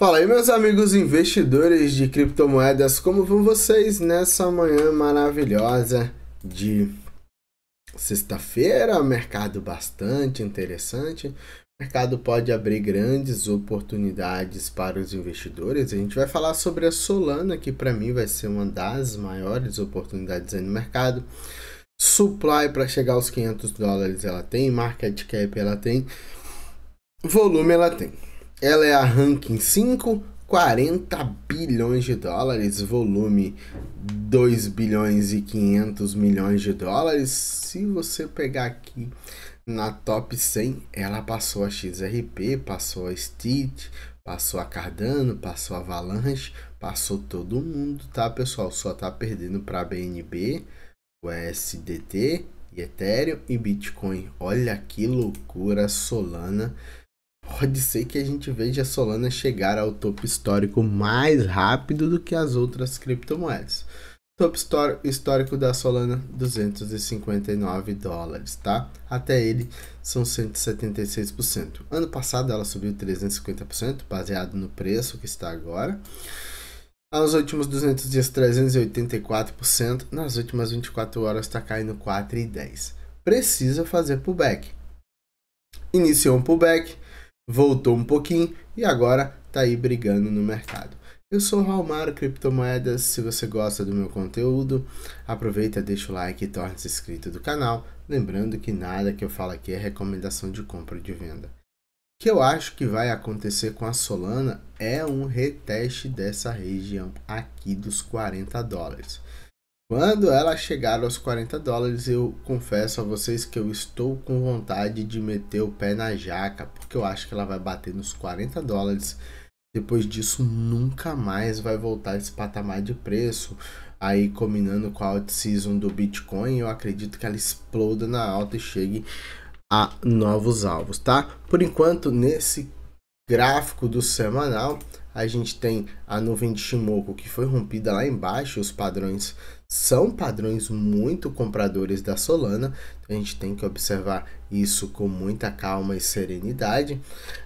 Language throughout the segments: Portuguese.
Fala aí, meus amigos investidores de criptomoedas, como vão vocês nessa manhã maravilhosa de sexta-feira? Mercado bastante interessante. O mercado pode abrir grandes oportunidades para os investidores. A gente vai falar sobre a Solana, que para mim vai ser uma das maiores oportunidades no mercado. Supply para chegar aos 500 dólares ela tem, market cap ela tem, volume ela tem. Ela é a ranking 5, 40 bilhões de dólares, volume 2 bilhões e 500 milhões de dólares. Se você pegar aqui na top 100, ela passou a XRP, passou a Stitch, passou a Cardano, passou a Avalanche, passou todo mundo, tá, pessoal? Só tá perdendo para BNB, o SDT, Ethereum e Bitcoin. Olha que loucura, Solana pode ser que a gente veja a Solana chegar ao topo histórico mais rápido do que as outras criptomoedas. Top histórico da Solana, 259 dólares, tá? Até ele são 176%. Ano passado ela subiu 350%, baseado no preço que está agora. Nos últimos 200 dias, 384%. Nas últimas 24 horas está caindo 4,10. Precisa fazer pullback. Iniciou um pullback, voltou um pouquinho e agora está aí brigando no mercado. Eu sou o Raulmaro Criptomoedas, se você gosta do meu conteúdo, aproveita, deixa o like e torne-se inscrito do canal, lembrando que nada que eu falo aqui é recomendação de compra ou de venda. O que eu acho que vai acontecer com a Solana é um reteste dessa região aqui dos 40 dólares. Quando ela chegar aos 40 dólares, eu confesso a vocês que eu estou com vontade de meter o pé na jaca, porque eu acho que ela vai bater nos 40 dólares. Depois disso, nunca mais vai voltar esse patamar de preço. Aí, combinando com a out-season do Bitcoin, eu acredito que ela exploda na alta e chegue a novos alvos, tá? Por enquanto, nesse gráfico do semanal, a gente tem a nuvem de Shimoku que foi rompida lá embaixo, os padrões são padrões muito compradores da Solana, então a gente tem que observar isso com muita calma e serenidade.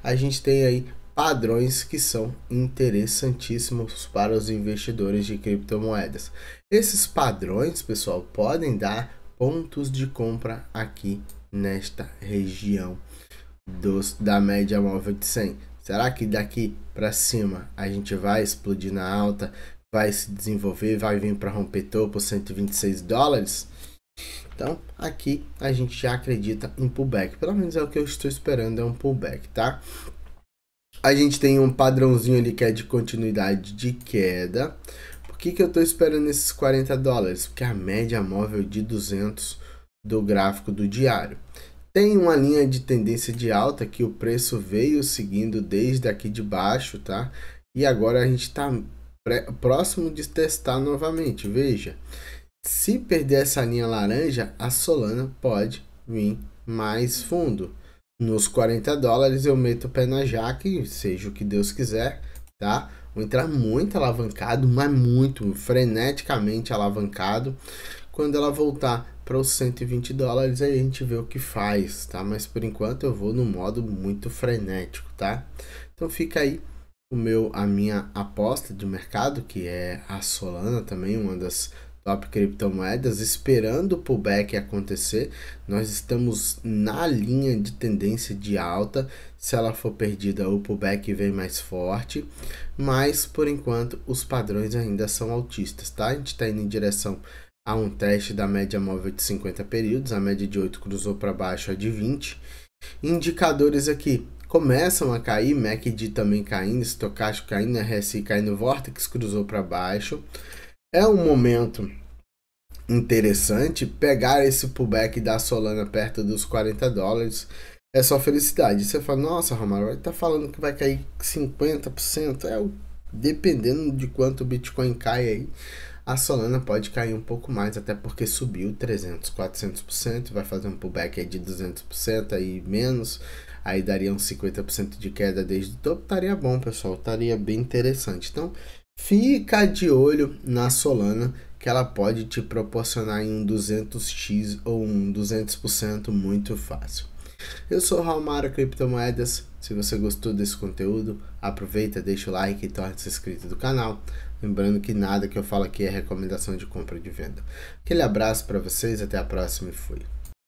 A gente tem aí padrões que são interessantíssimos para os investidores de criptomoedas. Esses padrões, pessoal, podem dar pontos de compra aqui nesta região dos, da média móvel de 100. Será que daqui para cima a gente vai explodir na alta, vai se desenvolver, vai vir para romper topo 126 dólares? Então, aqui a gente já acredita em pullback. Pelo menos é o que eu estou esperando, é um pullback, tá? A gente tem um padrãozinho ali que é de continuidade de queda. Por que, que eu estou esperando esses 40 dólares? Porque a média móvel de 200 do gráfico do diário. Tem uma linha de tendência de alta que o preço veio seguindo desde aqui de baixo, tá? E agora a gente está próximo de testar novamente. Veja, se perder essa linha laranja, a Solana pode vir mais fundo. Nos 40 dólares eu meto o pé na jaque, seja o que Deus quiser, tá? Vou entrar muito alavancado, mas muito freneticamente alavancado. Quando ela voltar para os 120 dólares, aí a gente vê o que faz, tá? Mas por enquanto eu vou no modo muito frenético, tá? Então fica aí o meu, a minha aposta de mercado, que é a Solana também, uma das top criptomoedas, esperando o pullback acontecer. Nós estamos na linha de tendência de alta. Se ela for perdida, o pullback vem mais forte. Mas por enquanto, os padrões ainda são altistas, tá? A gente está indo em direção a um teste da média móvel de 50 períodos, a média de 8 cruzou para baixo a de 20. Indicadores aqui começam a cair, MACD também caindo, estocástico caindo, RSI caindo, Vortex cruzou para baixo. É um momento interessante pegar esse pullback da Solana perto dos 40 dólares. É só felicidade. Você fala, nossa, Romário, ele tá falando que vai cair 50%. É, dependendo de quanto o Bitcoin cai aí, a Solana pode cair um pouco mais, até porque subiu 300, 400%, vai fazer um pullback aí de 200%, aí menos, aí daria um 50% de queda desde o topo, estaria bom, pessoal, estaria bem interessante. Então, fica de olho na Solana, que ela pode te proporcionar em um 200x ou um 200% muito fácil. Eu sou Mara Criptomoedas. Se você gostou desse conteúdo, aproveita, deixa o like e torne-se inscrito do canal. Lembrando que nada que eu falo aqui é recomendação de compra e de venda. Aquele abraço para vocês, até a próxima e fui.